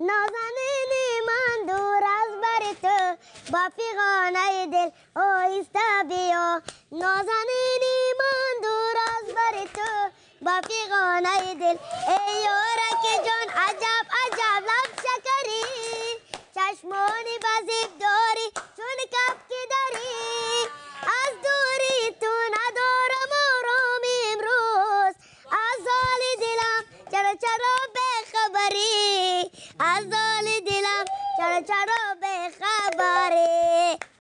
نازنین من دور از بر تو با فیغانه دل ایستا بیا نازنین من دور از بر تو با فیغانه دل ای یارک جان عجب عجب لب شکری چشمانی بزیب داری چون کپ که داری از دوری تو ندارم آرام امروز از حال دلم چرا چرا بخبری از دل دلم چرا چرا بخواه